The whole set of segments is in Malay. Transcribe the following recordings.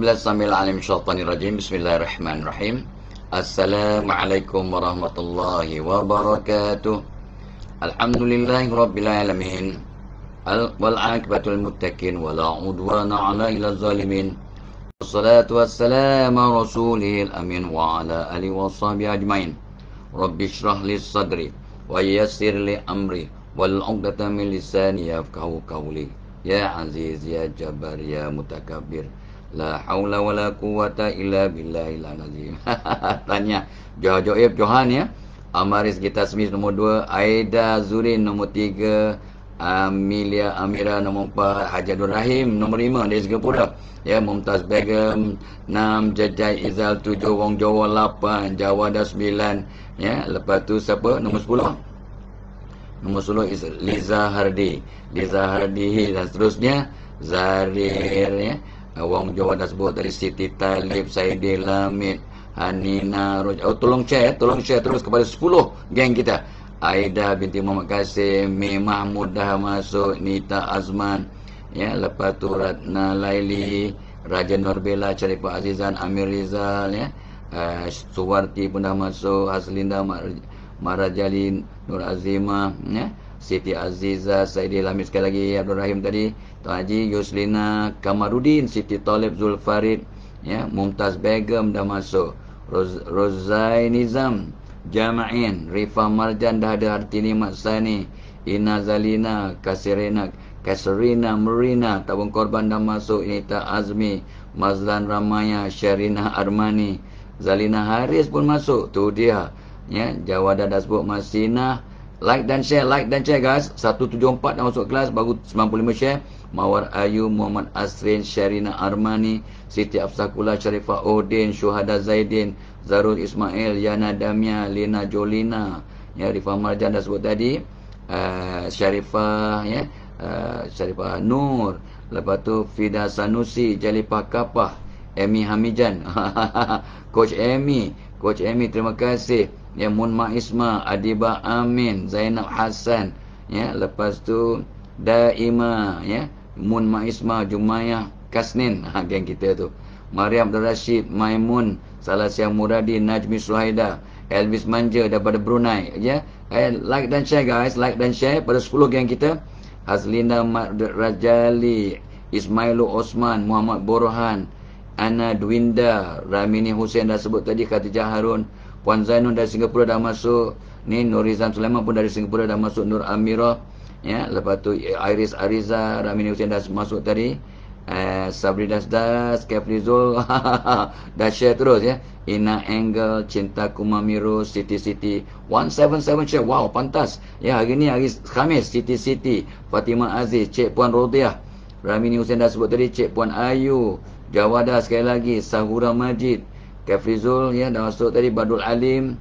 بالله السميع العليم من الشيطان الرجيم بسم الله الرحمن الرحيم السلام عليكم ورحمة الله وبركاته الحمد لله رب العالمين والعاقبة المتقين ولا عدوان على إلا الظالمين والصلاة والسلام على رسوله الأمين وعلى آله وصحبه أجمعين رب اشرح لي صدري ويسر لي أمري والعقدة من لساني يفقه قولي يا عزيز يا جبار يا متكبر La haula wala quwata illa billahi lazim. Tanya Jojo Ib eh, Johan ya. Amaris kita Smith nombor 2, Aida Zurin nombor 3, Amelia Amira nombor 4, Hajadur Rahim nombor 5 dari Singapura. Ya Mumtaz Begum 6, Jajai Izal 7, Wong Jawa 8, Jawa ada 9. Ya, lepas tu siapa nombor 10? Nombor 10 is Liza Hardi. Liza Hardi dan seterusnya Zahir ya. Wong eh, Jawa dah sebut dari Siti Talib, Saidi Lamid, Hanina, Roj. Oh, tolong share, eh, tolong share terus kepada 10 geng kita. Aida binti Muhammad Kasim, Mi Mahmud dah masuk, Nita Azman. Ya, lepas tu Ratna Laili, Raja Norbella, Syarifah Azizan, Amir Rizal. Ya. Uh, Suwarti pun dah masuk, Haslinda Marajalin, Nur Azimah. Ya. Siti Aziza, Saidi Lamid sekali lagi Abdul Rahim tadi, Tuan Haji Yuslina Kamarudin, Siti Talib Zulfarid, Farid, ya, Mumtaz Begum dah masuk, Roz, Rozai Nizam, Jama'in Rifa Marjan dah ada Artini Maksani, Ina Zalina Kasirina, Kasirina Merina, Tabung Korban dah masuk Inita Azmi, Mazlan Ramaya Syarina Armani Zalina Haris pun masuk, tu dia ya, Jawadah dah sebut Masinah Like dan share, like dan share guys. 174 dah masuk kelas, baru 95 share. Mawar Ayu, Muhammad Asrin, Sherina Armani, Siti Afsakula, Sharifah Odin, Syuhada Zaidin, Zarul Ismail, Yana Damia, Lina Jolina, ya, Rifah Marjan dah sebut tadi. Uh, Sharifah, ya, uh, Sharifah Nur, lepas tu Fida Sanusi, Jalipah Kapah, Emi Hamijan, Coach Emi, Coach Emi terima kasih ya Mun Isma Adiba Amin Zainab Hasan ya lepas tu Daima ya Mun Isma Jumaya Kasnin ha, geng kita tu Mariam Abdul Rashid Maimun Salasya Muradi Najmi Suhaida Elvis Manja daripada Brunei ya eh, like dan share guys like dan share pada 10 geng kita Hazlina Rajali Ismailu Osman Muhammad Borohan Ana Dwinda Ramini Hussein dah sebut tadi Khatijah Harun Puan Zainun dari Singapura dah masuk. Ni Nur Rizan Sulaiman pun dari Singapura dah masuk. Nur Amirah. Ya, lepas tu eh, Iris Ariza, Ramini Hussein dah masuk tadi. Eh, Sabri Dasdas, Kefrizul. dah share terus ya. Ina Angel, Cinta Kumamiro, City City. 177 share. Wow, pantas. Ya, hari ni hari Khamis. City City. Fatima Aziz, Cik Puan Rodiah. Ramini Hussein dah sebut tadi. Cik Puan Ayu. Jawadah sekali lagi. Sahura Majid. Kafizul ya dah masuk tadi Badul Alim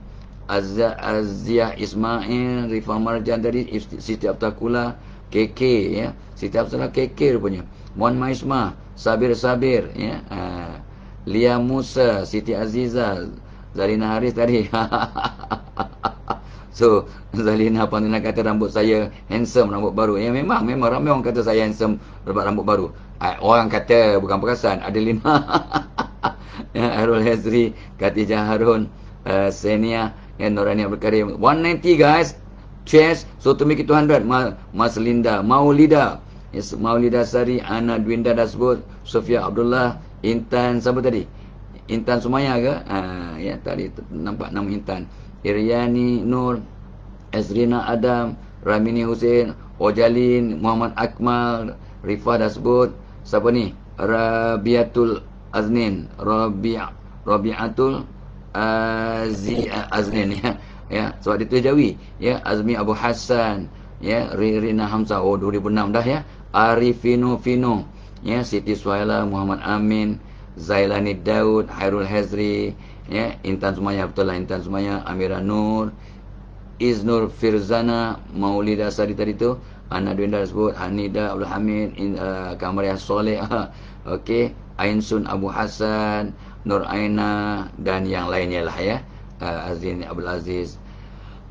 Azia Ismail Rifah Marjan tadi Siti Abtakula KK ya Siti Abtakula KK rupanya Muan Maisma Sabir Sabir ya uh, Lia Musa Siti Aziza Zalina Haris tadi So Zalina nak kata rambut saya handsome rambut baru ya memang memang ramai orang kata saya handsome rambut baru ah, orang kata bukan ada lima. ya, Harul Hezri Katija Harun uh, Senia dan ya, Norania berkarya 190 guys Chess So to make it 200 Ma, Mas Linda Maulida yes, Maulida Sari Ana Dwinda Dasbud Sofia Abdullah Intan Siapa tadi Intan Sumaya ke uh, Ya tadi Nampak nama Intan Iriani Nur Ezrina Adam Ramini Hussein Ojalin Muhammad Akmal Rifah Dasbud Siapa ni Rabiatul Aznin Rabi' Rabi'atul Azzi Aznin ya. ya sebab dia tulis Jawi ya Azmi Abu Hassan ya Ririna Hamzah oh 2006 dah ya Arifino Fino ya Siti Suhaila Muhammad Amin Zailani Daud Hairul Hazri ya Intan Sumaya betul lah Intan Sumaya Amira Nur Iznur Firzana Maulida Sari tadi tu Ana Dwinda sebut Hanida Abdul Hamid uh, eh, Kamariah Soleh Okey, Ainsun Abu Hasan, Nur Aina dan yang lainnya lah ya. Uh, ah, Azin Abdul Aziz.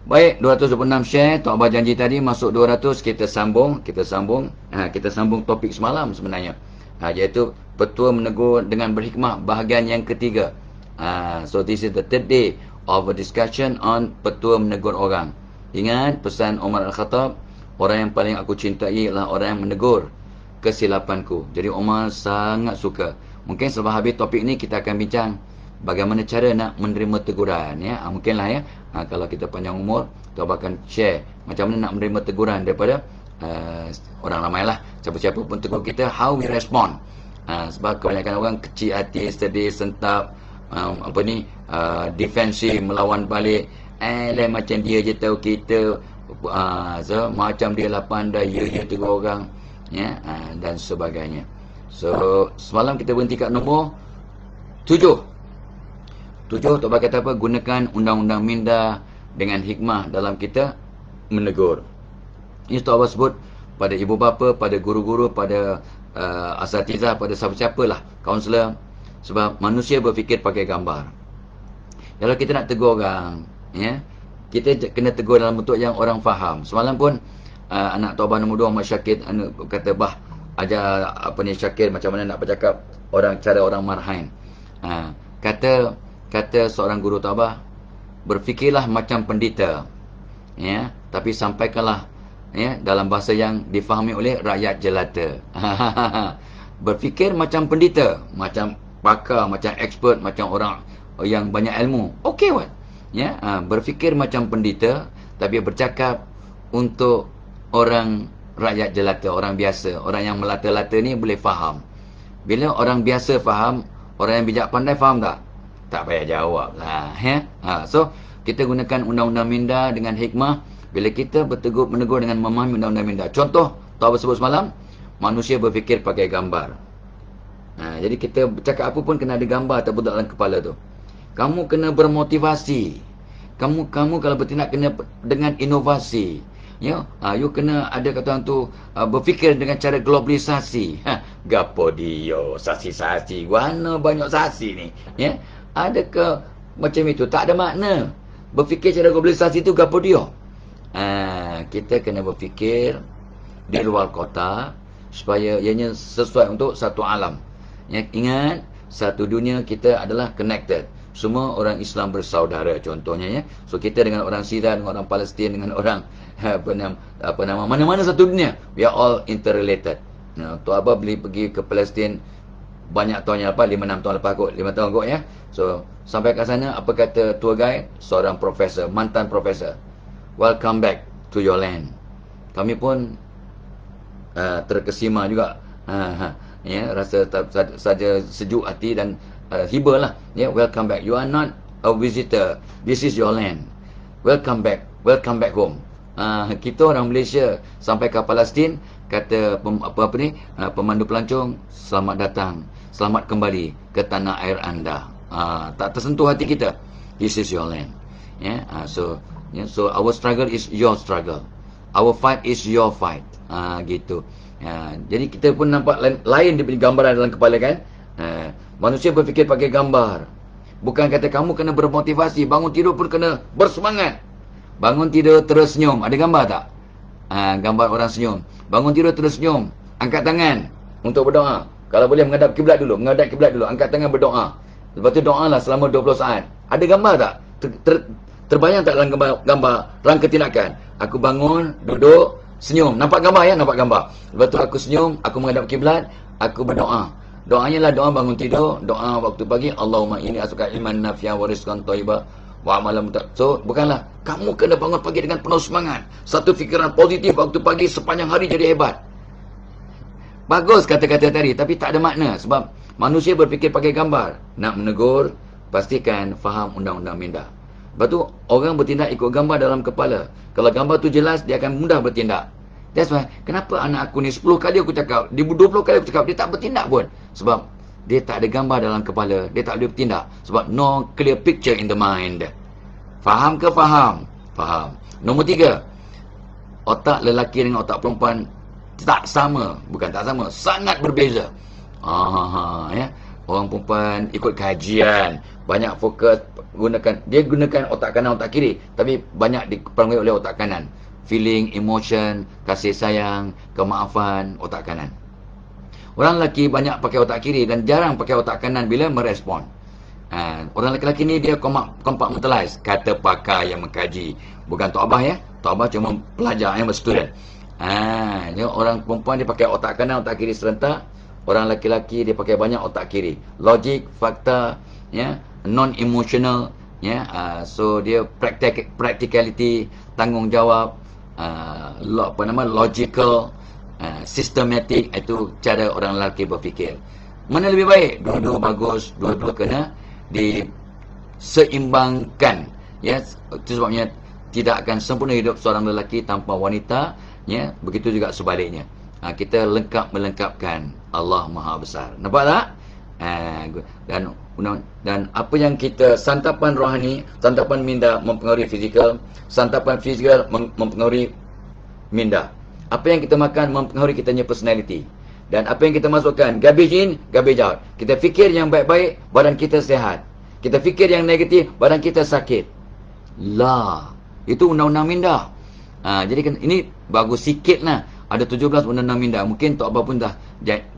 Baik, 226 share. Tok Abah janji tadi masuk 200. Kita sambung. Kita sambung. Ha, kita sambung topik semalam sebenarnya. Ha, iaitu petua menegur dengan berhikmah bahagian yang ketiga. Ha, so, this is the third day of a discussion on petua menegur orang. Ingat pesan Omar Al-Khattab. Orang yang paling aku cintai ialah orang yang menegur kesilapanku. Jadi Umar sangat suka. Mungkin selepas habis topik ni kita akan bincang bagaimana cara nak menerima teguran ya. Ha, mungkinlah ya. Ha, kalau kita panjang umur, kita akan share macam mana nak menerima teguran daripada uh, orang ramai lah. Siapa-siapa pun tegur kita how we respond. Ha, sebab kebanyakan orang kecil hati, sedih, sentap, um, apa ni, uh, defensif melawan balik. Eh, lah, macam dia je tahu kita. Uh, so, macam dia lah pandai, dia, ya, dia ya, tegur orang ya ha, dan sebagainya. So semalam kita berhenti kat nombor tujuh. 7 tobat kata apa gunakan undang-undang minda dengan hikmah dalam kita menegur. Ini tu Allah sebut pada ibu bapa, pada guru-guru, pada uh, asatizah, pada siapa-siapalah, kaunselor sebab manusia berfikir pakai gambar. Kalau kita nak tegur orang, ya, kita kena tegur dalam bentuk yang orang faham. Semalam pun uh, anak Tuan nombor dua, masyakir, anak, kata, bah, aja apa ni Syakir macam mana nak bercakap orang cara orang marhain. Uh, kata kata seorang guru Tuan Abah, berfikirlah macam pendeta. Ya, yeah, tapi sampaikanlah ya yeah, dalam bahasa yang difahami oleh rakyat jelata. Berfikir macam pendeta, macam pakar, macam expert, macam orang yang banyak ilmu. Okey, what? Ya, yeah, uh, berfikir macam pendeta tapi bercakap untuk orang rakyat jelata, orang biasa, orang yang melata-lata ni boleh faham. Bila orang biasa faham, orang yang bijak pandai faham tak? Tak payah jawab lah. Ya? Ha, so, kita gunakan undang-undang minda dengan hikmah. Bila kita bertegur menegur dengan memahami undang-undang minda. Contoh, tahu sebut semalam, manusia berfikir pakai gambar. Ha, jadi kita cakap apa pun kena ada gambar budak dalam kepala tu. Kamu kena bermotivasi. Kamu kamu kalau bertindak kena dengan inovasi ya uh, you kena ada kata orang tu uh, berfikir dengan cara globalisasi ha, gapo dio sasi-sasi mana banyak sasi ni ya ada ke macam itu tak ada makna berfikir cara globalisasi tu gapo dio uh, ah, kita kena berfikir di luar kota supaya ianya sesuai untuk satu alam ya, ingat satu dunia kita adalah connected semua orang Islam bersaudara contohnya ya. So kita dengan orang Syria, dengan orang Palestin, dengan orang apa nama apa nama mana-mana satu dunia we are all interrelated nah tu apa beli pergi ke Palestin banyak tahun yang lepas 5 6 tahun lepas kot 5 tahun kot ya so sampai kat sana apa kata tour guy seorang profesor mantan profesor welcome back to your land kami pun uh, terkesima juga ha, ha. ya rasa saja sejuk hati dan uh, ah, hibalah ya welcome back you are not a visitor this is your land welcome back welcome back home Ah, kita orang Malaysia sampai ke Palestin kata apa apa ni uh, pemandu pelancong selamat datang selamat kembali ke tanah air anda uh, tak tersentuh hati kita this is your land yeah ya, uh, so yeah, so our struggle is your struggle our fight is your fight uh, gitu uh, jadi kita pun nampak lain, lain gambaran dalam kepala kan uh, manusia berfikir pakai gambar bukan kata kamu kena bermotivasi bangun tidur pun kena bersemangat Bangun tidur terus senyum. Ada gambar tak? Ha, gambar orang senyum. Bangun tidur terus senyum. Angkat tangan untuk berdoa. Kalau boleh menghadap kiblat dulu. Menghadap kiblat dulu. Angkat tangan berdoa. Lepas tu doa lah selama 20 saat. Ada gambar tak? Ter, ter, terbayang tak dalam gambar, gambar rangka tindakan? Aku bangun, duduk, senyum. Nampak gambar ya? Nampak gambar. Lepas tu aku senyum, aku menghadap kiblat, aku berdoa. Doanya lah doa bangun tidur, doa waktu pagi. Allahumma ini asuka iman nafiyah wariskan taibah. Wah malam tak So bukanlah Kamu kena bangun pagi dengan penuh semangat Satu fikiran positif waktu pagi sepanjang hari jadi hebat Bagus kata-kata tadi Tapi tak ada makna Sebab manusia berfikir pakai gambar Nak menegur Pastikan faham undang-undang minda Lepas tu orang bertindak ikut gambar dalam kepala Kalau gambar tu jelas dia akan mudah bertindak That's why kenapa anak aku ni 10 kali aku cakap Dia 20 kali aku cakap Dia tak bertindak pun Sebab dia tak ada gambar dalam kepala, dia tak boleh bertindak sebab no clear picture in the mind. Faham ke faham? Faham. Nombor tiga, otak lelaki dengan otak perempuan tak sama, bukan tak sama, sangat berbeza. Aha, ya. Orang perempuan ikut kajian, banyak fokus gunakan, dia gunakan otak kanan, otak kiri, tapi banyak diperangai oleh otak kanan. Feeling, emotion, kasih sayang, kemaafan, otak kanan. Orang lelaki banyak pakai otak kiri dan jarang pakai otak kanan bila merespon. Ha, orang lelaki ni dia compartmentalize kata pakar yang mengkaji. Bukan Tok Abah ya. Tok Abah cuma pelajar yang student. Ha, ya, orang perempuan dia pakai otak kanan, otak kiri serentak. Orang lelaki dia pakai banyak otak kiri. Logik, fakta, ya, non-emotional. Ya, uh, so dia practic practicality, tanggungjawab, uh, lo apa nama logical Ah, sistematik itu cara orang lelaki berfikir. Mana lebih baik? Dua-dua bagus, dua-dua kena diseimbangkan. Ya, itu sebabnya tidak akan sempurna hidup seorang lelaki tanpa wanita, ya, begitu juga sebaliknya. Ha, kita lengkap melengkapkan Allah Maha Besar. Nampak tak? Ha, dan dan apa yang kita santapan rohani, santapan minda mempengaruhi fizikal, santapan fizikal mempengaruhi minda. Apa yang kita makan mempengaruhi kita punya personality. Dan apa yang kita masukkan, garbage in, garbage out. Kita fikir yang baik-baik, badan kita sihat. Kita fikir yang negatif, badan kita sakit. La, Itu undang-undang minda. Ha, jadi kan ini bagus sikit lah. Ada 17 undang-undang minda. Mungkin tak apa pun dah.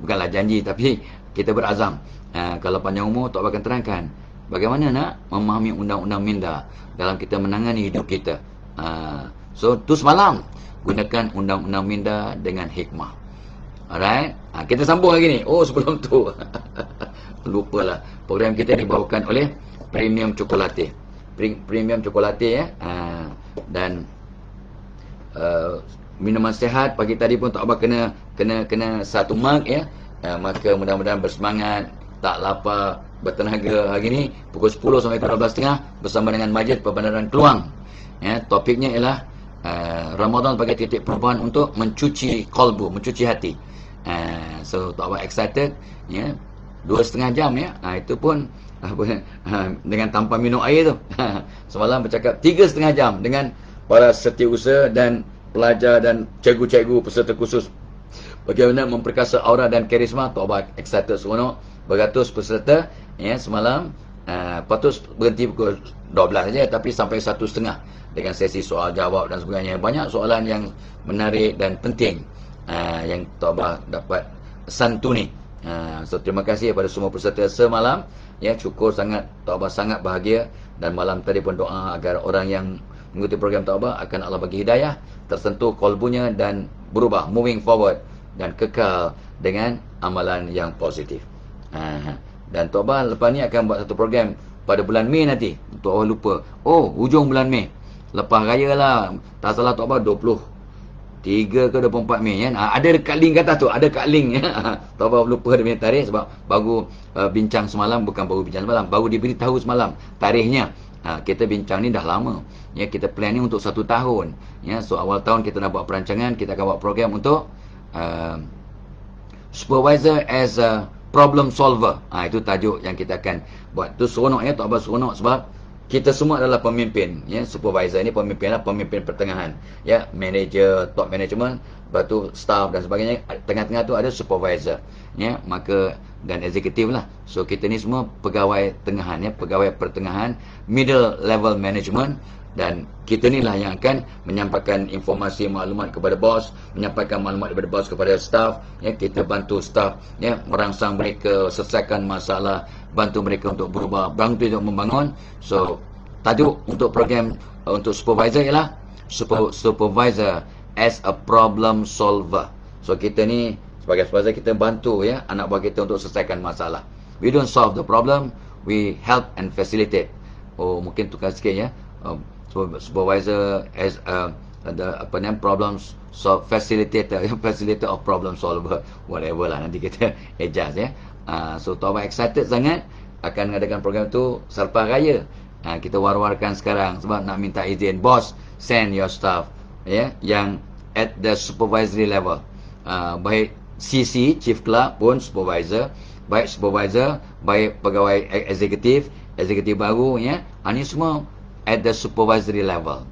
Bukanlah janji, tapi kita berazam. Ha, kalau panjang umur, tak akan terangkan. Bagaimana nak memahami undang-undang minda dalam kita menangani hidup kita. Ha, so, tu semalam. Semalam gunakan undang-undang minda dengan hikmah. Alright. Ha, kita sambung lagi ni. Oh sebelum tu. Lupalah. Program kita dibawakan oleh Premium Cokolatih. Premium Cokolatih eh? ya. Ha, dan uh, minuman sehat. pagi tadi pun tak apa kena kena kena satu mark ya. Uh, maka mudah-mudahan bersemangat, tak lapar, bertenaga hari ni pukul 10 sampai 12.30 bersama dengan Majid Perbandaran Keluang. Ya, topiknya ialah Eh, Ramadan sebagai titik perubahan untuk mencuci kalbu, mencuci hati. Eh, so tak apa excited ya. Dua setengah jam ya. Ha, itu pun apa, eh, dengan tanpa minum air tu. Semalam bercakap tiga setengah jam dengan para setiausaha dan pelajar dan cegu-cegu peserta khusus bagaimana memperkasa aura dan karisma tak apa excited Semua beratus peserta ya semalam uh, patut berhenti pukul 12 saja tapi sampai satu setengah dengan sesi soal jawab dan sebagainya banyak soalan yang menarik dan penting uh, yang Tuan dapat santuni uh, ah, so terima kasih kepada semua peserta semalam ya cukup sangat Tuan sangat bahagia dan malam tadi pun doa agar orang yang mengikuti program Tuan akan Allah bagi hidayah tersentuh kolbunya dan berubah moving forward dan kekal dengan amalan yang positif uh, dan Tuan lepas ni akan buat satu program pada bulan Mei nanti untuk awak lupa oh hujung bulan Mei Lepas raya lah Tak salah tak apa 20 Tiga ke 24 Mei ya? Ha, ada dekat link kat atas tu Ada dekat link ya? Tak apa lupa dia punya tarikh Sebab baru uh, bincang semalam Bukan baru bincang semalam Baru diberitahu semalam Tarikhnya ha, Kita bincang ni dah lama ya, Kita plan ni untuk satu tahun ya? So awal tahun kita nak buat perancangan Kita akan buat program untuk uh, Supervisor as a problem solver ha, Itu tajuk yang kita akan buat Itu seronok ya Tak apa seronok sebab kita semua adalah pemimpin ya supervisor ini pemimpinlah pemimpin pertengahan ya manager top management lepas tu staff dan sebagainya tengah-tengah tu ada supervisor ya maka dan eksekutif lah so kita ni semua pegawai tengahan ya pegawai pertengahan middle level management dan kita ni lah yang akan menyampaikan informasi maklumat kepada bos, menyampaikan maklumat kepada bos kepada staff. Ya, kita bantu staff, ya, merangsang mereka, selesaikan masalah, bantu mereka untuk berubah, bantu untuk membangun. So, tajuk untuk program uh, untuk supervisor ialah super, supervisor as a problem solver. So, kita ni sebagai supervisor kita bantu ya anak buah kita untuk selesaikan masalah. We don't solve the problem, we help and facilitate. Oh, mungkin tukar sikit ya. Um, So supervisor as a uh, ada apa ni problems so facilitator facilitator of problem solver whatever lah nanti kita adjust ya. Uh, so tuan puan excited sangat akan mengadakan program tu selepas raya. Uh, kita war-warkan sekarang sebab nak minta izin boss send your staff ya yeah, yang at the supervisory level. Uh, baik CC chief club pun supervisor, baik supervisor, baik pegawai eksekutif, eksekutif baru ya. Yeah. Ini semua at the supervisory level.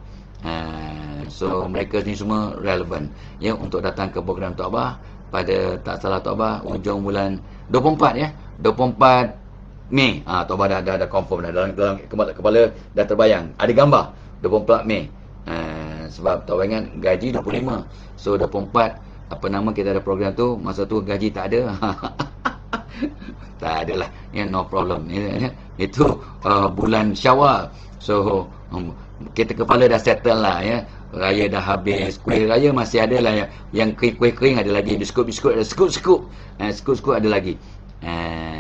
Uh, so mereka ni semua relevant ya untuk datang ke program taubah pada tak salah taubah hujung bulan 24 ya. 24 Mei. Ah ha, taubah dah, dah dah confirm dah dalam, dalam kepala, kepala dah terbayang. Ada gambar 24 Mei. Uh, sebab tak ingat gaji 25. So 24 apa nama kita ada program tu masa tu gaji tak ada. tak adalah ya no problem ya, ya. itu uh, bulan syawal So um, hmm. kita kepala dah settle lah ya. Raya dah habis, kuih raya masih ada lah yang, yang kuih kuih kering ada lagi, biskut biskut ada skup skup, eh, skup skup ada lagi. Eh,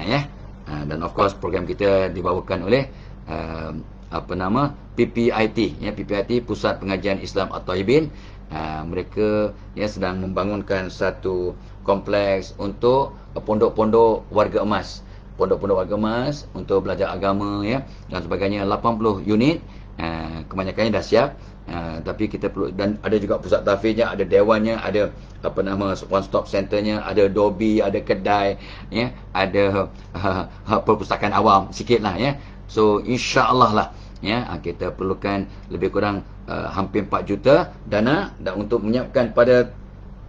ya. Yeah. Eh, dan of course program kita dibawakan oleh eh, apa nama PPIT, ya PPIT Pusat Pengajian Islam atau Ibin. Eh, mereka ya sedang membangunkan satu kompleks untuk pondok-pondok warga emas pondok-pondok agama untuk belajar agama ya dan sebagainya 80 unit uh, kebanyakannya dah siap Uh, tapi kita perlu dan ada juga pusat tafiznya ada dewannya ada apa nama one stop centernya ada dobi ada kedai ya ada uh, perpustakaan awam sikitlah ya so insyaallah lah ya ah, kita perlukan lebih kurang uh, hampir 4 juta dana dan untuk menyiapkan pada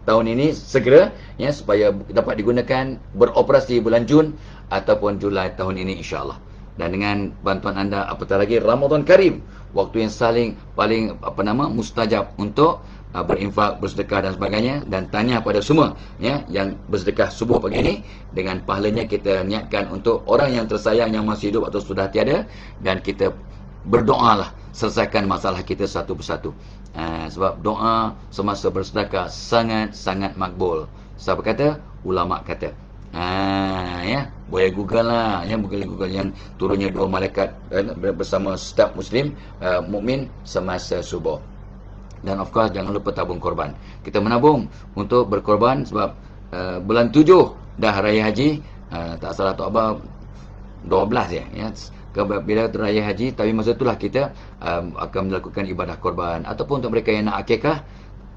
tahun ini segera ya supaya dapat digunakan beroperasi bulan Jun ataupun Julai tahun ini insyaallah dan dengan bantuan anda apatah lagi Ramadan Karim waktu yang saling paling apa nama mustajab untuk uh, berinfak bersedekah dan sebagainya dan tanya kepada semua ya yang bersedekah subuh pagi ini dengan pahalanya kita niatkan untuk orang yang tersayang yang masih hidup atau sudah tiada dan kita berdoalah selesaikan masalah kita satu persatu uh, sebab doa semasa bersedekah sangat sangat makbul siapa kata ulama kata Ha, ya boleh google lah ya boleh google yang turunnya dua malaikat eh, bersama setiap muslim uh, mukmin semasa subuh dan of course jangan lupa tabung korban kita menabung untuk berkorban sebab uh, bulan tujuh dah raya haji uh, tak salah tak apa 12 ya ya bila raya haji tapi masa itulah kita um, akan melakukan ibadah korban ataupun untuk mereka yang nak akikah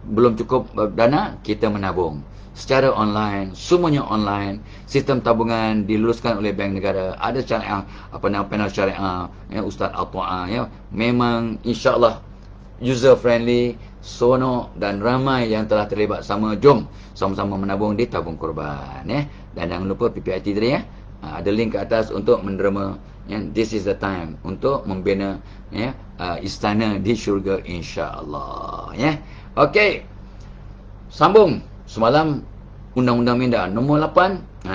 belum cukup eh, dana, kita menabung. Secara online, semuanya online, sistem tabungan diluluskan oleh bank negara, ada syariah, apa nama panel syariah, ya, Ustaz Al-Tua'a, ya. memang insyaAllah user friendly, sono dan ramai yang telah terlibat sama, jom sama-sama menabung di tabung korban. Ya. Dan jangan lupa PPIT tadi, ya. Ah, ada link ke atas untuk menerima And ya. this is the time untuk membina ya, ah, istana di syurga insyaAllah. Ya. Okey. Sambung. Semalam undang-undang minda nombor 8 uh, ha,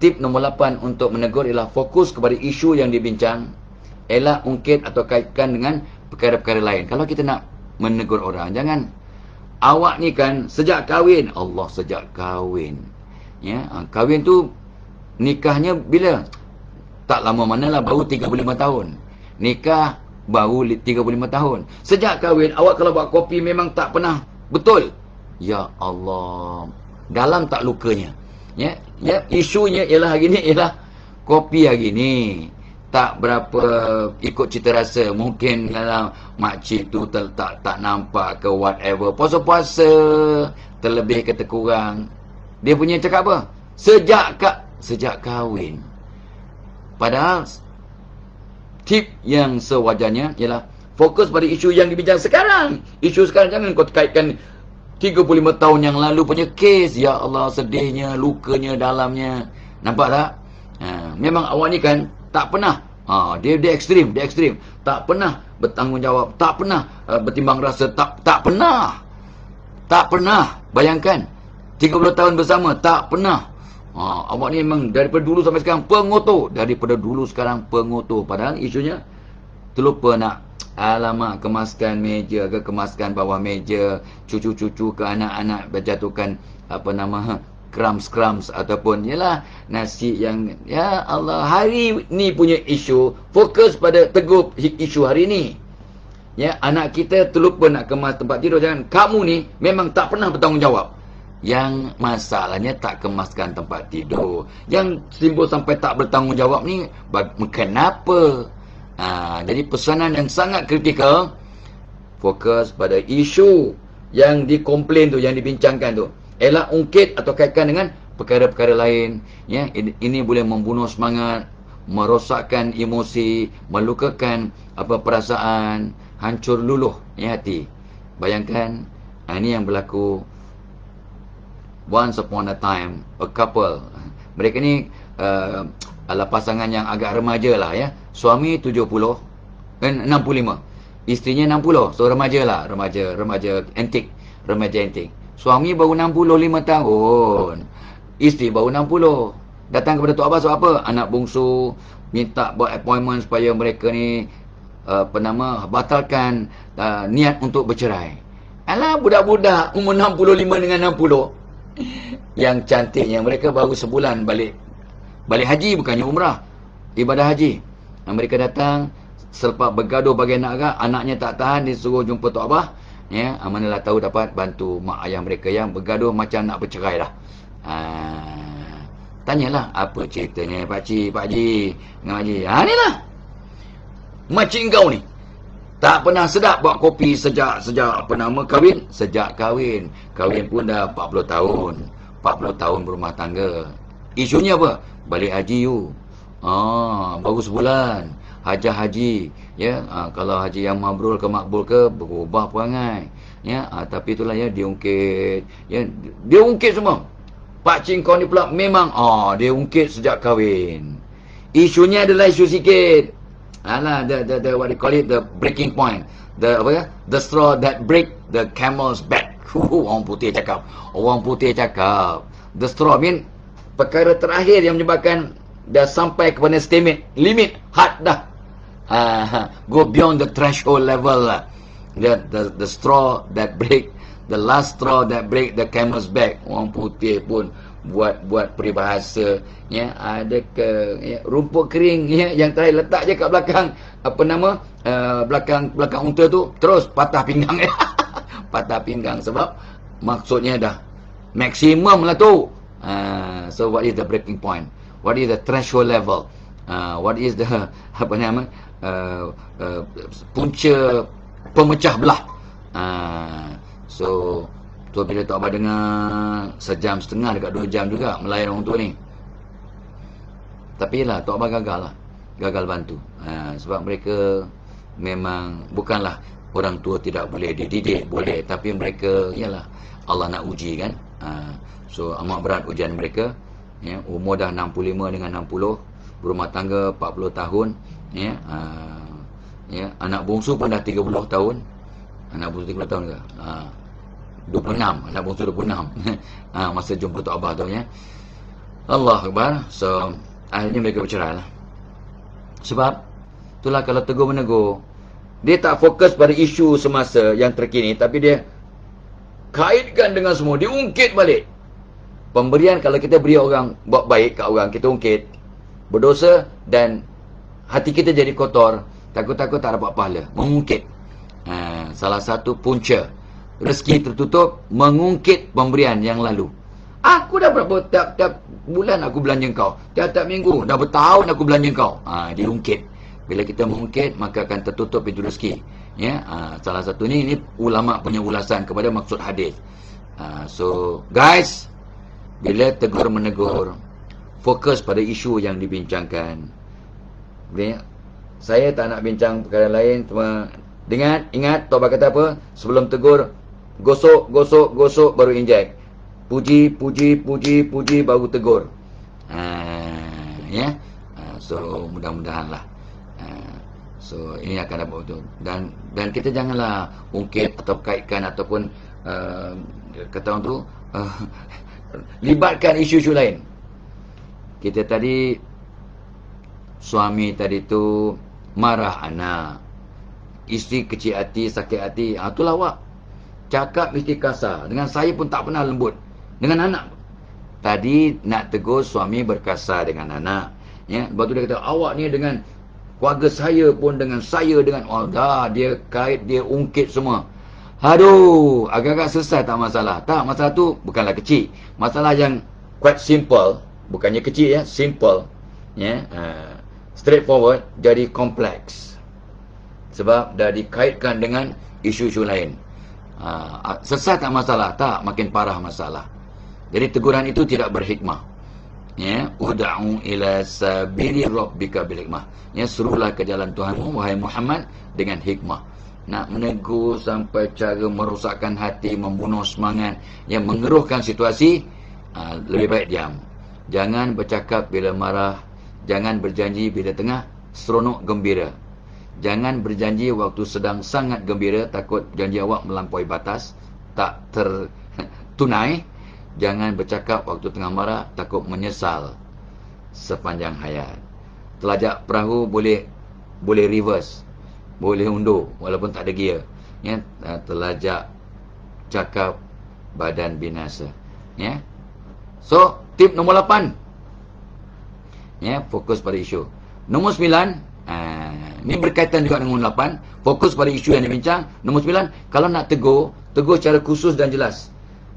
tip nombor 8 untuk menegur ialah fokus kepada isu yang dibincang elak ungkit atau kaitkan dengan perkara-perkara lain. Kalau kita nak menegur orang jangan awak ni kan sejak kahwin, Allah sejak kahwin. Ya, ha, kahwin tu nikahnya bila? Tak lama manalah baru 35 tahun. Nikah baru 35 tahun. Sejak kahwin, awak kalau buat kopi memang tak pernah betul. Ya Allah. Dalam tak lukanya. Ya, ya isunya ialah hari ni ialah kopi hari ni tak berapa ikut cita rasa mungkin dalam makcik tu tak, tak, nampak ke whatever puasa-puasa terlebih ke terkurang dia punya cakap apa sejak ka, sejak kahwin padahal tip yang sewajarnya ialah fokus pada isu yang dibincang sekarang. Isu sekarang jangan kau kaitkan 35 tahun yang lalu punya kes. Ya Allah sedihnya, lukanya, dalamnya. Nampak tak? Ha, memang awak ni kan tak pernah. Ha, dia dia ekstrim, dia ekstrim. Tak pernah bertanggungjawab, tak pernah uh, bertimbang rasa, tak tak pernah. Tak pernah. Bayangkan. 30 tahun bersama, tak pernah. Ha, awak ni memang daripada dulu sampai sekarang pengotor. Daripada dulu sekarang pengotor. Padahal isunya terlupa nak alamak kemaskan meja ke kemaskan bawah meja. Cucu-cucu ke anak-anak berjatuhkan apa nama ha, krams-krams ataupun yalah nasi yang ya Allah hari ni punya isu fokus pada teguh isu hari ni. Ya anak kita terlupa nak kemas tempat tidur jangan kamu ni memang tak pernah bertanggungjawab. Yang masalahnya tak kemaskan tempat tidur. Yang simbol sampai tak bertanggungjawab ni, kenapa? Ha, jadi pesanan yang sangat kritikal, fokus pada isu yang dikomplain tu, yang dibincangkan tu. Elak ungkit atau kaitkan dengan perkara-perkara lain. Ya, ini, ini boleh membunuh semangat, merosakkan emosi, melukakan apa perasaan, hancur luluh ya, hati. Bayangkan, ha, ini yang berlaku once upon a time a couple mereka ni uh, adalah pasangan yang agak remaja lah ya suami 70 dan 65 isterinya 60 so remaja lah remaja remaja antik remaja antik suami baru 65 tahun isteri baru 60 datang kepada tok abah sebab apa anak bungsu minta buat appointment supaya mereka ni eh, apa nama batalkan uh, niat untuk bercerai Alah budak-budak umur 65 dengan yang cantiknya mereka baru sebulan balik balik haji bukannya umrah ibadah haji dan mereka datang selepas bergaduh bagi anak agak anaknya tak tahan dia suruh jumpa Tok Abah ya amanlah tahu dapat bantu mak ayah mereka yang bergaduh macam nak bercerai lah. ha, tanyalah apa ceritanya pak cik pak haji dengan mak ha inilah mak cik kau ni lah. Tak pernah sedap buat kopi sejak sejak pernah kahwin, sejak kahwin. Kahwin pun dah 40 tahun. 40 tahun berumah tangga. Isunya apa? Balik haji you. Ah, baru sebulan. Hajah haji, ya. Ah, kalau haji yang mabrul ke makbul ke berubah perangai. Ya, ah, tapi itulah ya diungkit. Ya, dia ungkit semua. Pak cik kau ni pula memang ah dia ungkit sejak kahwin. Isunya adalah isu sikit. Alah, the, the, the, what do you call it? The breaking point. The, apa ya? The straw that break the camel's back. Huhu, orang putih cakap. Orang putih cakap. The straw mean, perkara terakhir yang menyebabkan dah sampai kepada statement, limit, hard dah. Uh, go beyond the threshold level lah. The, the, the straw that break, the last straw that break the camel's back. Orang putih pun, buat-buat peribahasa ya ada ke ya, rumput kering ya yang terakhir letak je kat belakang apa nama belakang-belakang eh, uh, unta tu terus patah pinggang ya. patah pinggang sebab maksudnya dah maksimum lah tu uh, so what is the breaking point what is the threshold level uh, what is the apa nama uh, uh, punca pemecah belah uh, so Tuan bila Tok Abah dengar sejam setengah dekat dua jam juga melayan orang tua ni. Tapi lah, Tok Abah gagal lah. Gagal bantu. Ha, sebab mereka memang bukanlah orang tua tidak boleh dididik. Boleh. Tapi mereka, ialah Allah nak uji kan. Ha, so, amat berat ujian mereka. Ya, umur dah 65 dengan 60. Berumah tangga 40 tahun. Ya, ha, ya, anak bungsu pun dah 30 tahun. Anak bungsu 30 tahun ke? Ha, 26 anak bongsu 26 ha, masa jumpa Tok Abah tu ya Allah Akbar so akhirnya mereka bercerai lah sebab itulah kalau tegur menegur dia tak fokus pada isu semasa yang terkini tapi dia kaitkan dengan semua diungkit balik pemberian kalau kita beri orang buat baik kat orang kita ungkit berdosa dan hati kita jadi kotor takut-takut tak dapat pahala mengungkit ha, salah satu punca rezeki tertutup mengungkit pemberian yang lalu aku dah berapa tak tak bulan aku belanja kau tak tak minggu dah bertahun aku belanja kau ha, diungkit bila kita mengungkit maka akan tertutup pintu rezeki ya ha, salah satu ni ini ulama punya ulasan kepada maksud hadis ha, so guys bila tegur menegur fokus pada isu yang dibincangkan ya saya tak nak bincang perkara lain cuma dengar ingat tobat kata apa sebelum tegur Gosok, gosok, gosok baru inject. Puji, puji, puji, puji baru tegur. Ha, ya. Ha, so mudah-mudahanlah. Ha, so ini akan dapat betul. Dan dan kita janganlah ungkit atau kaitkan ataupun uh, kata orang tu uh, libatkan isu-isu lain. Kita tadi suami tadi tu marah anak. Isteri kecil hati, sakit hati. Ah ha, itulah awak. Cakap mesti kasar. Dengan saya pun tak pernah lembut. Dengan anak. Tadi nak tegur suami berkasar dengan anak. Ya, lepas tu dia kata, awak ni dengan keluarga saya pun dengan saya dengan oh, dah, dia kait, dia ungkit semua. Aduh, agak-agak selesai tak masalah. Tak, masalah tu bukanlah kecil. Masalah yang quite simple, bukannya kecil ya, simple. Ya, uh, straightforward jadi kompleks. Sebab dah dikaitkan dengan isu-isu lain. Ha, sesat tak masalah tak makin parah masalah jadi teguran itu tidak berhikmah ya uda'u ila sabili rabbika bil hikmah ya suruhlah ke jalan Tuhanmu wahai Muhammad dengan hikmah nak menegur sampai cara merusakkan hati membunuh semangat yang mengeruhkan situasi ha, lebih baik diam jangan bercakap bila marah jangan berjanji bila tengah seronok gembira Jangan berjanji waktu sedang sangat gembira takut janji awak melampaui batas, tak tertunai. Jangan bercakap waktu tengah marah takut menyesal sepanjang hayat. Telajak perahu boleh boleh reverse, boleh undur walaupun tak ada gear. Ya, eh, telajak cakap badan binasa. Ya. So, tip nombor 8. Ya, fokus pada isu. Nombor 9, ini ha, berkaitan juga dengan nombor 8 Fokus pada isu yang dibincang Nombor 9 Kalau nak tegur Tegur secara khusus dan jelas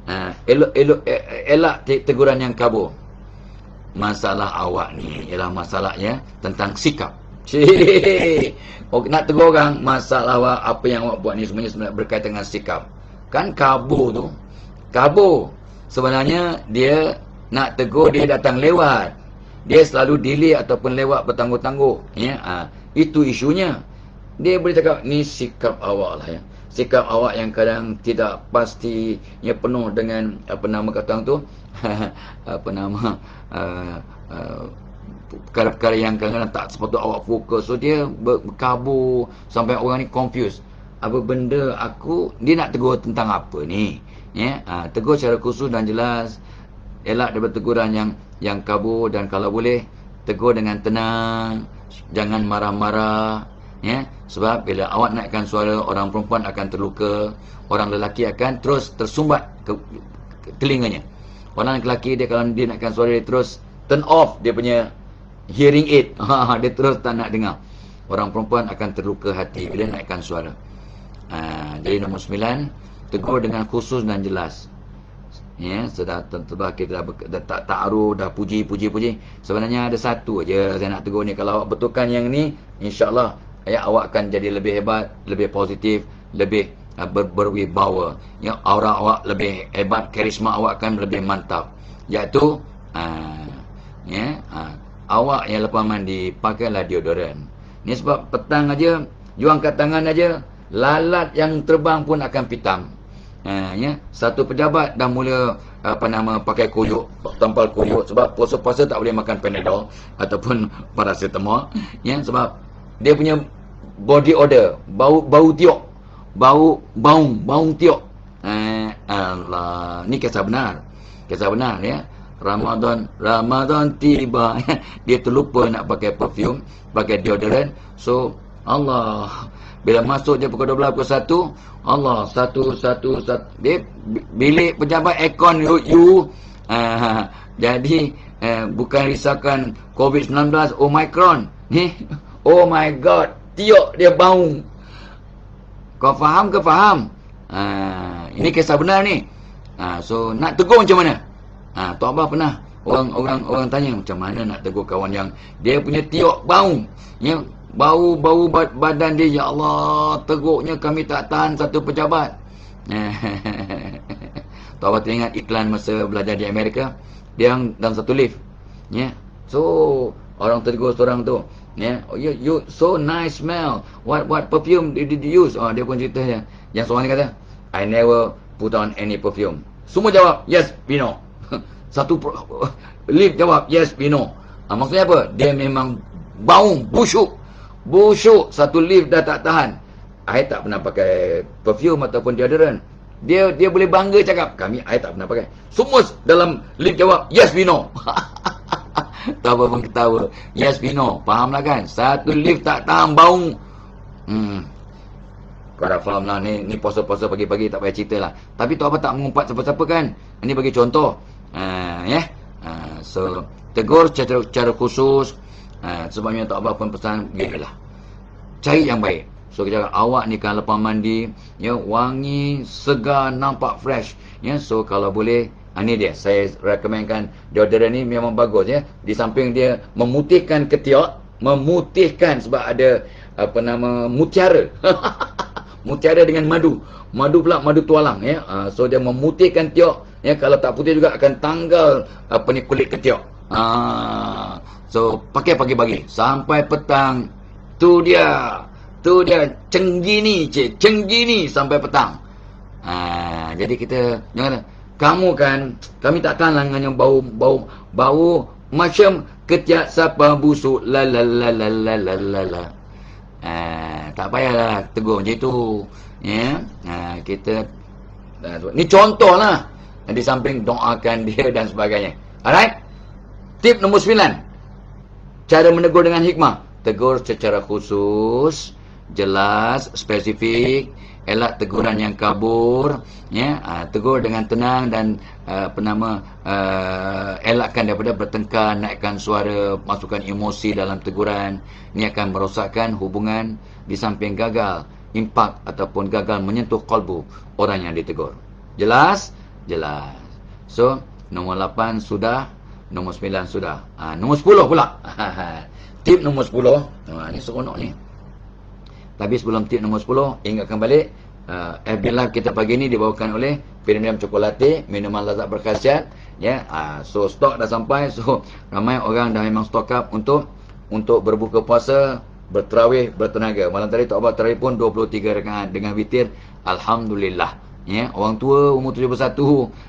ha, elok, elok, e, e, Elak teguran yang kabur Masalah awak ni Ialah masalahnya Tentang sikap Cik Nak tegur orang Masalah awak Apa yang awak buat ni Semuanya sebenarnya berkaitan dengan sikap Kan kabur tu Kabur Sebenarnya Dia Nak tegur dia datang lewat dia selalu delay ataupun lewat bertangguh-tangguh ya ha, itu isunya dia boleh cakap ni sikap awak lah ya sikap awak yang kadang tidak pasti yang penuh dengan apa nama kata tu apa nama uh, uh, yang kadang-kadang tak sepatutnya awak fokus so dia berkabur sampai orang ni confused. apa benda aku dia nak tegur tentang apa ni ya yeah? Ha, tegur secara khusus dan jelas elak daripada teguran yang yang kabur dan kalau boleh tegur dengan tenang jangan marah-marah ya sebab bila awak naikkan suara orang perempuan akan terluka orang lelaki akan terus tersumbat ke, ke telinganya orang lelaki dia kalau dia naikkan suara dia terus turn off dia punya hearing aid ha, ha, dia terus tak nak dengar orang perempuan akan terluka hati bila naikkan suara ha, jadi nombor sembilan, tegur dengan khusus dan jelas ya sudah tetap kita dah tak takaruf dah puji puji puji sebenarnya ada satu aja saya nak tegur ni kalau awak betulkan yang ni insyaallah ya awak akan jadi lebih hebat lebih positif lebih uh, ber, berwibawa ya aura awak lebih hebat karisma awak akan lebih mantap iaitu uh, ya uh, awak yang lepas mandi pakailah deodoran Ini sebab petang aja juang angkat tangan aja lalat yang terbang pun akan pitam ha, ya? satu pejabat dah mula apa nama pakai kuyuk tempal kuyuk sebab puasa-puasa tak boleh makan panadol ataupun paracetamol ya? sebab dia punya body odor bau bau tiok bau bau bau tiok eh, Allah ni kisah benar kisah benar ya Ramadan Ramadan tiba dia terlupa nak pakai perfume pakai deodorant so Allah bila masuk je pukul 12, pukul 1 Allah, satu, satu, satu dia, Bilik pejabat aircon you, you. Ha, ha, ha. Jadi eh, Bukan risaukan COVID-19 Omicron Ni, Oh my god, tiok dia bau Kau faham ke faham? Ha, ini kisah benar ni ha, So, nak tegur macam mana? Ha, Tok Abah pernah Orang-orang orang tanya Macam mana nak tegur kawan yang Dia punya tiok bau Ya, Bau-bau badan dia, Ya Allah, teruknya kami tak tahan satu pejabat. Tak apa ingat iklan masa belajar di Amerika. Dia dalam satu lift. Yeah. So, orang tergurus orang tu. Yeah. Oh, you, you so nice smell. What what perfume did, did you use? Oh, dia pun cerita. Yeah. Yang seorang ni kata, I never put on any perfume. Semua jawab, yes, we know. satu lift jawab, yes, we know. Ha, maksudnya apa? Dia memang bau busuk. Busuk satu lift dah tak tahan. Saya tak pernah pakai perfume ataupun deodorant. Dia dia boleh bangga cakap, kami saya tak pernah pakai. Semua dalam lift jawab, yes we know. tak apa pun ketawa. Yes we know. Fahamlah kan? Satu lift tak tahan bau. Hmm. Kau dah faham lah ni, ni poso-poso pagi-pagi tak payah cerita lah. Tapi tu apa tak mengumpat siapa-siapa kan? Ini bagi contoh. Uh, ah, Yeah? Ya? Uh, so, tegur cara cara khusus. Ha, sebabnya tak apa pun pesan biarlah cari yang baik so kita cakap awak ni kan lepas mandi ya wangi segar nampak fresh ya so kalau boleh ini ha, dia saya rekomenkan deodorant ni memang bagus ya di samping dia memutihkan ketiak memutihkan sebab ada apa nama mutiara mutiara dengan madu madu pula madu tualang ya uh, so dia memutihkan ketiak ya kalau tak putih juga akan tanggal apa ni kulit ketiak ah So pakai pagi-pagi sampai petang. Tu dia. Tu dia cenggini, cik. cenggini sampai petang. Ha, jadi kita jangan kamu kan kami tak lah dengan bau bau bau macam ketiak sapa busuk la la la la la la la. Ha, tak payahlah tegur macam tu. Ya. Yeah? Ha, kita ha, ni contoh lah di samping doakan dia dan sebagainya. Alright? Tip nombor 9. Cara menegur dengan hikmah. Tegur secara khusus, jelas, spesifik, elak teguran yang kabur, ya, ah, tegur dengan tenang dan ah, apa nama ah, elakkan daripada bertengkar, naikkan suara, masukkan emosi dalam teguran. Ini akan merosakkan hubungan di samping gagal impak ataupun gagal menyentuh kalbu orang yang ditegur. Jelas? Jelas. So, nombor 8 sudah Nombor 9 sudah. Ha, nombor 10 pula. Ha, ha. Tip nombor 10. Oh, ini seronok ni. Tapi sebelum tip nombor 10, ingatkan balik. Uh, FB Live kita pagi ni dibawakan oleh Pirinium Cokolati, minuman lazat berkhasiat. Yeah. Ya. Uh, so, stok dah sampai. So, ramai orang dah memang stok up untuk untuk berbuka puasa, berterawih, bertenaga. Malam tadi, Tok Abah terawih pun 23 rekaan dengan witir. Alhamdulillah ya orang tua umur 71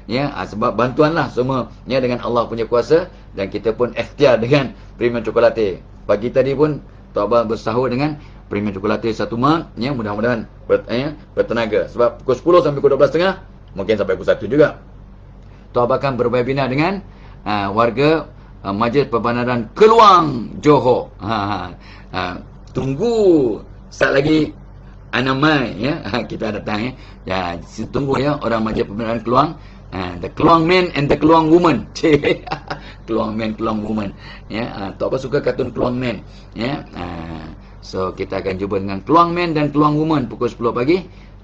ya ha, sebab bantuanlah semua ya dengan Allah punya kuasa dan kita pun ikhtiar dengan premium coklatte pagi tadi pun tobat bersahur dengan premium coklatte satu mak ya mudah-mudahan ber, ya, bertenaga sebab pukul 10 sampai pukul 12.30 mungkin sampai pukul 1 juga tobat akan berwebinar dengan ha, warga ha, majlis perbandaran Keluang Johor ha, ha, ha. tunggu sat lagi Anamai ya ha, kita datang ya. Ya tunggu ya orang majlis pemilihan Keluang. Ha, the Keluang men and the Keluang woman. keluang men Keluang woman, Ya ha, tak apa suka kartun Keluang men ya. Ha, so kita akan jumpa dengan Keluang men dan Keluang woman pukul 10 pagi.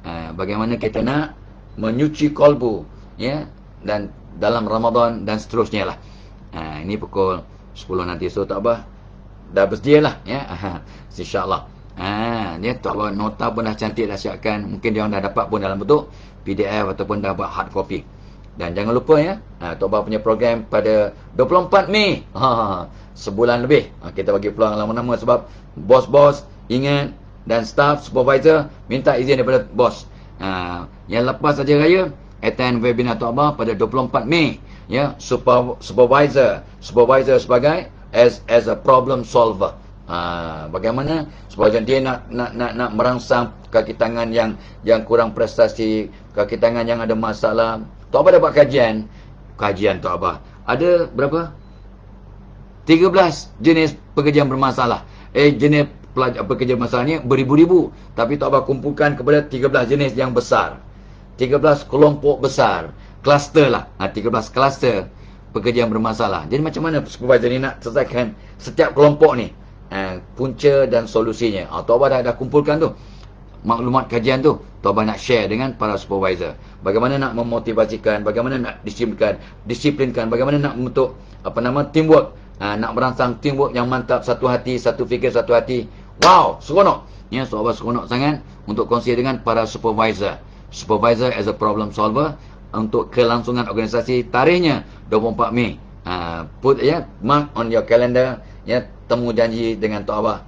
Ha, bagaimana kita nak menyuci kalbu ya dan dalam Ramadan dan seterusnya lah. Ha, ini pukul 10 nanti so tak apa. Dah bersedialah ya. Ha, ha. Insya-Allah. Ha, ni tak apa nota pun dah cantik dah siapkan. Mungkin dia orang dah dapat pun dalam bentuk PDF ataupun dah buat hard copy. Dan jangan lupa ya, ha, Tok Bah punya program pada 24 Mei. Ha, ha, ha, sebulan lebih. Ha, kita bagi peluang lama-lama sebab bos-bos ingat dan staff supervisor minta izin daripada bos. Ha, yang lepas saja raya, attend webinar Tok Bah pada 24 Mei. Ya, supervisor, supervisor sebagai as as a problem solver. Ha, bagaimana supaya dia nak nak nak nak merangsang kaki tangan yang yang kurang prestasi, kaki tangan yang ada masalah. Tok Abah dapat kajian, kajian Tok apa? Ada berapa? 13 jenis pekerjaan bermasalah. Eh jenis pelajar pekerja masalahnya beribu-ribu, tapi Tok apa kumpulkan kepada 13 jenis yang besar. 13 kelompok besar, kluster lah. Ha, 13 kluster pekerjaan bermasalah. Jadi macam mana supaya ni nak selesaikan setiap kelompok ni? eh, punca dan solusinya. Ha, ah, Taubah dah, dah kumpulkan tu. Maklumat kajian tu. Taubah nak share dengan para supervisor. Bagaimana nak memotivasikan. Bagaimana nak disiplinkan. Disiplinkan. Bagaimana nak membentuk apa nama teamwork. Ha, nak merangsang teamwork yang mantap. Satu hati, satu fikir, satu hati. Wow, seronok. Ya, abah seronok sangat untuk kongsi dengan para supervisor. Supervisor as a problem solver untuk kelangsungan organisasi tarikhnya 24 Mei. Uh, put ya yeah, mark on your calendar ya yeah, temu janji dengan Tok Abah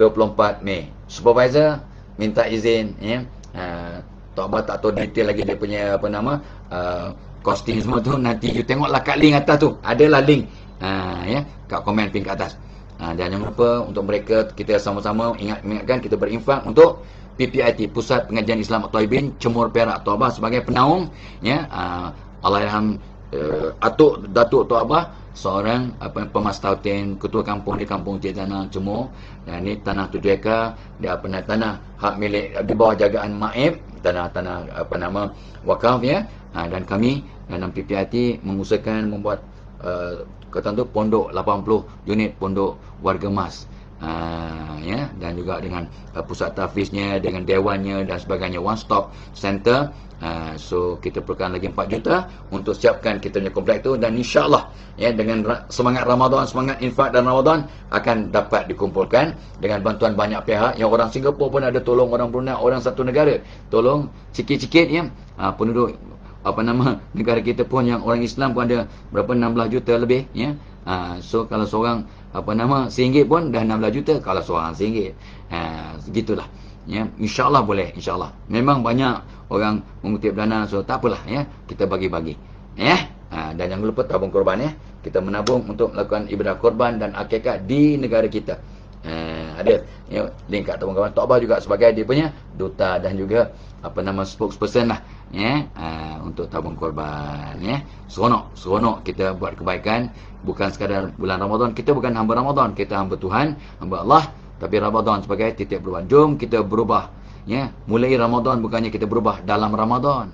24 Mei. Supervisor minta izin ya. Uh, Tok Abah tak tahu detail lagi dia punya apa nama uh, costing semua tu nanti you tengoklah kat link atas tu. Adalah link uh, ya kat komen ping kat atas. Uh, ha, dan jangan lupa untuk mereka kita sama-sama ingat ingatkan kita berinfak untuk PPIT Pusat Pengajian Islam Atau Ibin Cemur Perak Tok Abah sebagai penaung ya uh, Allahyarham uh, Atuk Datuk Tok Abah seorang apa pemastautin ketua kampung di kampung Cik Tanah Cemu. dan ini tanah tujuh ekar dia apa tanah hak milik di bawah jagaan Maib tanah-tanah apa nama wakaf ya ha, dan kami dalam PPRT mengusahakan membuat uh, kata tu pondok 80 unit pondok warga mas uh, ya dan juga dengan uh, pusat tahfiznya dengan dewannya dan sebagainya one stop center uh, so kita perlukan lagi 4 juta untuk siapkan kita punya komplek tu dan insyaallah ya dengan ra- semangat Ramadan semangat infak dan Ramadan akan dapat dikumpulkan dengan bantuan banyak pihak yang orang Singapura pun ada tolong orang Brunei orang satu negara tolong sikit-sikit ya uh, penduduk apa nama negara kita pun yang orang Islam pun ada berapa 16 juta lebih ya ha, So kalau seorang Apa nama Seinggit pun Dah 16 juta Kalau seorang seinggit ha, Gitulah ya, InsyaAllah boleh InsyaAllah Memang banyak Orang mengutip dana So tak apalah ya, Kita bagi-bagi ya? ha, Dan jangan lupa Tabung korban ya. Kita menabung Untuk melakukan ibadah korban Dan akikah Di negara kita Eh, ada you link kat teman-teman Tok Bah juga sebagai dia punya duta dan juga apa nama spokesperson lah ya uh, untuk tabung korban ya yeah. seronok seronok kita buat kebaikan bukan sekadar bulan Ramadan kita bukan hamba Ramadan kita hamba Tuhan hamba Allah tapi Ramadan sebagai titik perubahan jom kita berubah ya mulai Ramadan bukannya kita berubah dalam Ramadan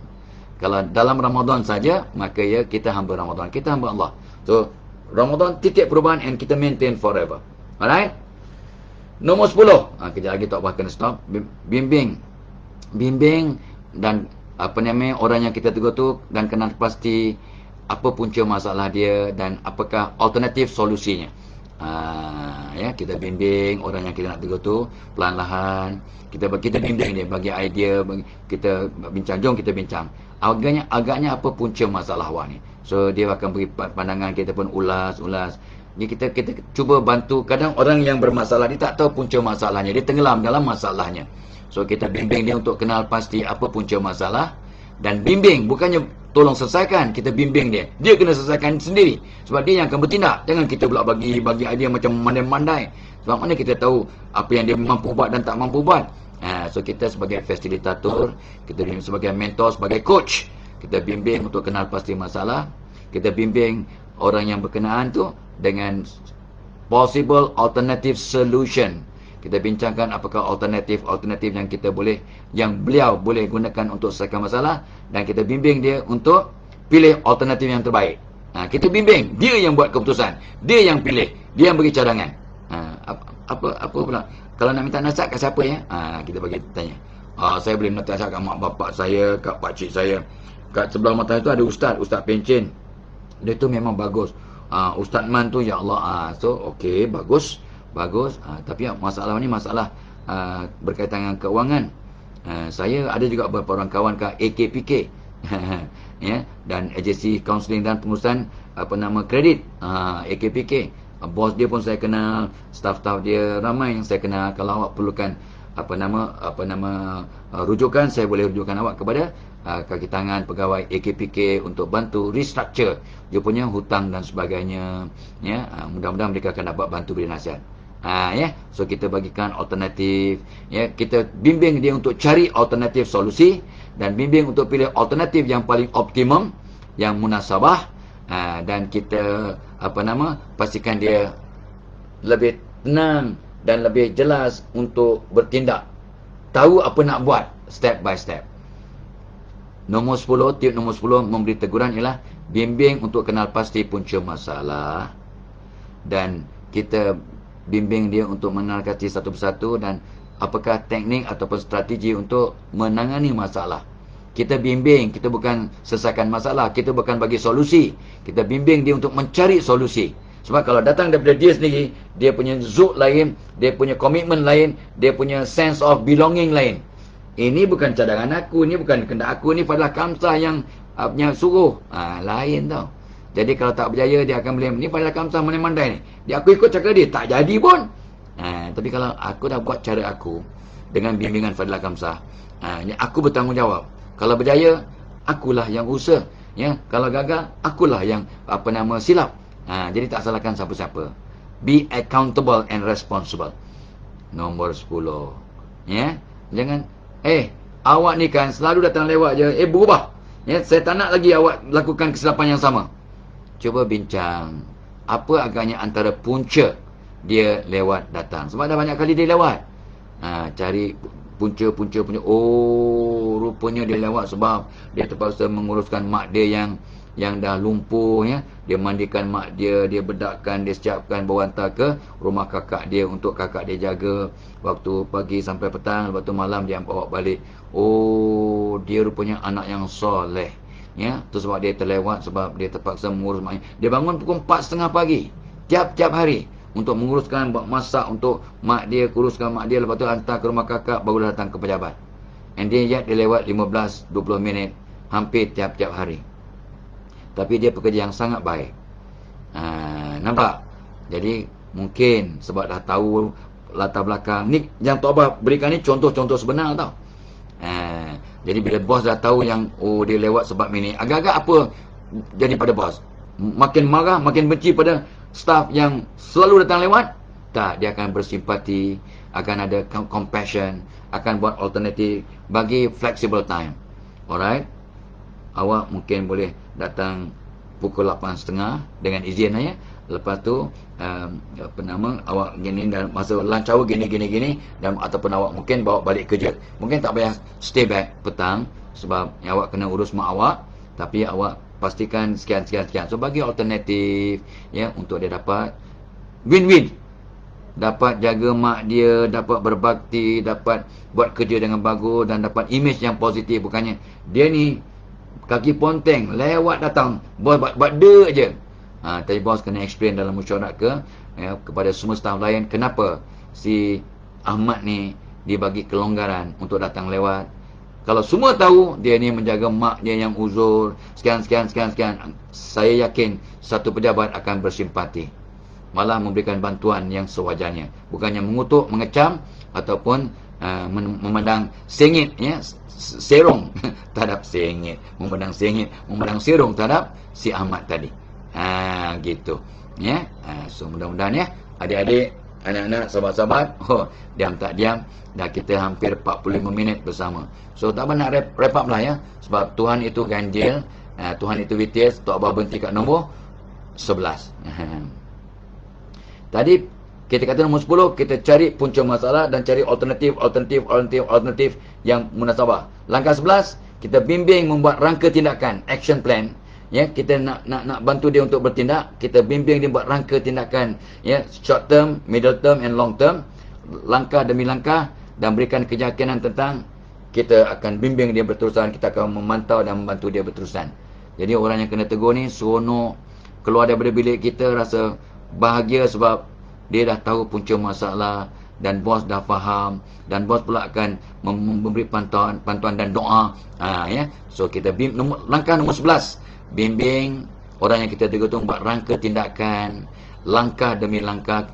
kalau dalam Ramadan saja maka ya kita hamba Ramadan kita hamba Allah so Ramadan titik perubahan and kita maintain forever alright Nombor 10. Ha, kejap lagi tak bahkan stop. Bimbing. Bimbing dan apa namanya orang yang kita tegur tu dan kena pasti apa punca masalah dia dan apakah alternatif solusinya. Ha, ya kita bimbing orang yang kita nak tegur tu perlahan-lahan kita kita bimbing dia bagi idea kita bincang jom kita bincang agaknya agaknya apa punca masalah awak ni so dia akan beri pandangan kita pun ulas ulas jadi kita kita cuba bantu kadang orang yang bermasalah dia tak tahu punca masalahnya, dia tenggelam dalam masalahnya. So kita bimbing dia untuk kenal pasti apa punca masalah dan bimbing bukannya tolong selesaikan, kita bimbing dia. Dia kena selesaikan sendiri sebab dia yang akan bertindak. Jangan kita pula bagi bagi idea macam mandai-mandai. Sebab mana kita tahu apa yang dia mampu buat dan tak mampu buat. Ha, so kita sebagai fasilitator kita sebagai mentor, sebagai coach, kita bimbing untuk kenal pasti masalah, kita bimbing orang yang berkenaan tu dengan possible alternative solution. Kita bincangkan apakah alternatif-alternatif yang kita boleh, yang beliau boleh gunakan untuk selesaikan masalah dan kita bimbing dia untuk pilih alternatif yang terbaik. Ha, kita bimbing, dia yang buat keputusan, dia yang pilih, dia yang bagi cadangan. Ha, apa, apa apa pula? Kalau nak minta nasihat kat siapa ya? Ha, kita bagi tanya. Ha, saya boleh minta nasihat kat mak bapak saya, kat pakcik saya. Kat sebelah mata itu ada ustaz, ustaz pencin. Dia tu memang bagus. Uh, Ustaz Man tu ya Allah. Uh, so okey bagus. Bagus. Uh, tapi masalah ni masalah uh, berkaitan dengan kewangan. Uh, saya ada juga beberapa orang kawan ke AKPK. ya dan agensi kaunseling dan pengurusan apa nama kredit uh, AKPK. bos dia pun saya kenal, staff-staff dia ramai yang saya kenal kalau awak perlukan apa nama apa nama uh, rujukan saya boleh rujukan awak kepada uh, kaki tangan pegawai AKPK untuk bantu restructure dia punya hutang dan sebagainya ya uh, mudah-mudahan mereka akan dapat bantu beri nasihat ha, ya so kita bagikan alternatif ya kita bimbing dia untuk cari alternatif solusi dan bimbing untuk pilih alternatif yang paling optimum yang munasabah uh, dan kita apa nama pastikan dia lebih tenang dan lebih jelas untuk bertindak. Tahu apa nak buat step by step. Nomor 10, tip nomor 10 memberi teguran ialah bimbing untuk kenal pasti punca masalah dan kita bimbing dia untuk menarikati satu persatu dan apakah teknik ataupun strategi untuk menangani masalah. Kita bimbing, kita bukan sesakan masalah, kita bukan bagi solusi. Kita bimbing dia untuk mencari solusi. Sebab kalau datang daripada dia sendiri, dia punya zuk lain, dia punya komitmen lain, dia punya sense of belonging lain. Ini eh, bukan cadangan aku, ini bukan kendak aku, ini adalah kamsa yang ah, yang suruh. Ha, lain tau. Jadi kalau tak berjaya, dia akan beli. ini adalah kamsa mana mandai ni. Dia aku ikut cakap dia, tak jadi pun. Ha, tapi kalau aku dah buat cara aku, dengan bimbingan Fadilah Kamsah, ha, aku bertanggungjawab. Kalau berjaya, akulah yang usaha. Ya, kalau gagal, akulah yang apa nama silap. Ha, jadi tak salahkan siapa-siapa. Be accountable and responsible. Nombor 10. Ya. Jangan eh awak ni kan selalu datang lewat je, eh berubah. Ya, saya tak nak lagi awak lakukan kesilapan yang sama. Cuba bincang apa agaknya antara punca dia lewat datang. Sebab dah banyak kali dia lewat. Ha, cari punca-punca punya. Oh, rupanya dia lewat sebab dia terpaksa menguruskan mak dia yang yang dah lumpuh ya dia mandikan mak dia dia bedakkan dia siapkan bawa hantar ke rumah kakak dia untuk kakak dia jaga waktu pagi sampai petang waktu malam dia bawa balik oh dia rupanya anak yang soleh ya tu sebab dia terlewat sebab dia terpaksa mengurus maknya dia bangun pukul setengah pagi tiap-tiap hari untuk menguruskan buat masak untuk mak dia kuruskan mak dia lepas tu hantar ke rumah kakak baru datang ke pejabat and then yet dia lewat 15 20 minit hampir tiap-tiap hari tapi dia pekerja yang sangat baik. Ha, nampak? Jadi mungkin sebab dah tahu latar belakang. Ni yang Tobah berikan ni contoh-contoh sebenar tau. Ha, jadi bila bos dah tahu yang oh dia lewat sebab ini. Agak-agak apa jadi pada bos? Makin marah, makin benci pada staff yang selalu datang lewat. Tak, dia akan bersimpati. Akan ada compassion. Akan buat alternatif. Bagi flexible time. Alright? awak mungkin boleh datang pukul 8.30 dengan izin saya lepas tu uh, apa nama awak gini dan masa lunch hour gini gini gini dan ataupun awak mungkin bawa balik kerja mungkin tak payah stay back petang sebab awak kena urus mak awak tapi awak pastikan sekian sekian sekian so bagi alternatif ya untuk dia dapat win win dapat jaga mak dia dapat berbakti dapat buat kerja dengan bagus dan dapat image yang positif bukannya dia ni kaki ponteng lewat datang bos buat, buat de aje ha, tapi bos kena explain dalam musyarak ke ya, kepada semua staff lain kenapa si Ahmad ni dia bagi kelonggaran untuk datang lewat kalau semua tahu dia ni menjaga mak dia yang uzur sekian sekian sekian sekian saya yakin satu pejabat akan bersimpati malah memberikan bantuan yang sewajarnya bukannya mengutuk mengecam ataupun Ah, memandang sengit ya serong terhadap sengit memandang sengit memandang serong terhadap si Ahmad tadi ha gitu ya ha, so mudah-mudahan ya adik-adik anak-anak sahabat-sahabat oh diam tak diam dah kita hampir 45 minit bersama so tak apa nak rap, wrap up lah ya sebab Tuhan itu ganjil ha, Tuhan itu BTS tak apa berhenti kat nombor 11 tadi kita kata nombor sepuluh kita cari punca masalah dan cari alternatif, alternatif, alternatif, alternatif yang munasabah. Langkah sebelas kita bimbing membuat rangka tindakan, action plan. Ya, kita nak nak nak bantu dia untuk bertindak, kita bimbing dia buat rangka tindakan, ya, short term, middle term and long term, langkah demi langkah dan berikan keyakinan tentang kita akan bimbing dia berterusan, kita akan memantau dan membantu dia berterusan. Jadi orang yang kena tegur ni seronok keluar daripada bilik kita rasa bahagia sebab dia dah tahu punca masalah dan bos dah faham dan bos pula akan memberi pantuan pantuan dan doa ha, ya so kita bim, nombor, langkah nombor 11 bimbing orang yang kita tergutung buat rangka tindakan langkah demi langkah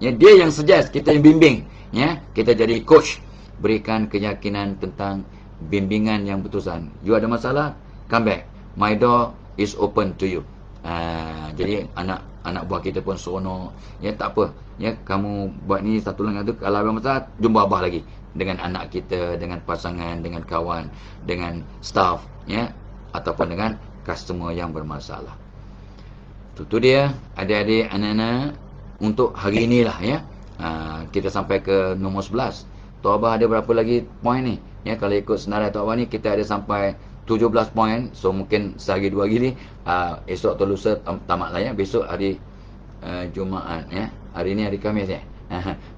ya dia yang suggest kita yang bimbing ya kita jadi coach berikan keyakinan tentang bimbingan yang betulan you ada masalah come back my door is open to you ha, jadi anak anak buah kita pun seronok ya tak apa ya kamu buat ni satu langkah tu kalau ada masa jumpa abah lagi dengan anak kita dengan pasangan dengan kawan dengan staff ya ataupun dengan customer yang bermasalah tu tu dia adik-adik anak-anak untuk hari inilah ya ha, kita sampai ke nombor 11 Tuan Abah ada berapa lagi point ni? Ya, kalau ikut senarai Tuan Abah ni, kita ada sampai 17 poin so mungkin sehari dua hari ni uh, esok atau lusa tamat lah ya besok hari uh, Jumaat ya hari ni hari Kamis ya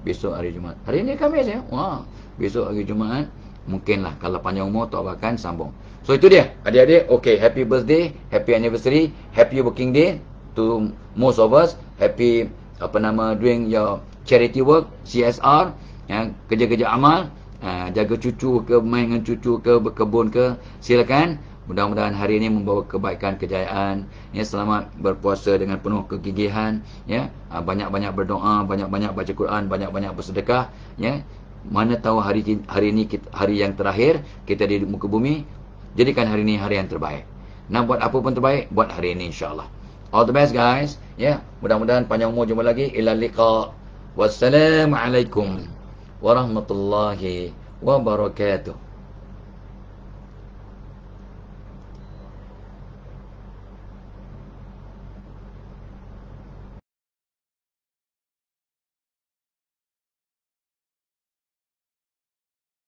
besok hari Jumaat hari ni Kamis ya wah besok hari Jumaat mungkin lah kalau panjang umur tak akan sambung so itu dia adik-adik ok happy birthday happy anniversary happy working day to most of us happy apa nama doing your charity work CSR ya, kerja-kerja amal Ha, jaga cucu ke main dengan cucu ke berkebun ke silakan mudah-mudahan hari ini membawa kebaikan kejayaan ya selamat berpuasa dengan penuh kegigihan ya ha, banyak-banyak berdoa banyak-banyak baca Quran banyak-banyak bersedekah ya mana tahu hari hari ini hari yang terakhir kita di muka bumi jadikan hari ini hari yang terbaik nak buat apa pun terbaik buat hari ini insyaallah all the best guys ya mudah-mudahan panjang umur jumpa lagi ila liqa wassalamualaikum warahmatullahi wabarakatuh.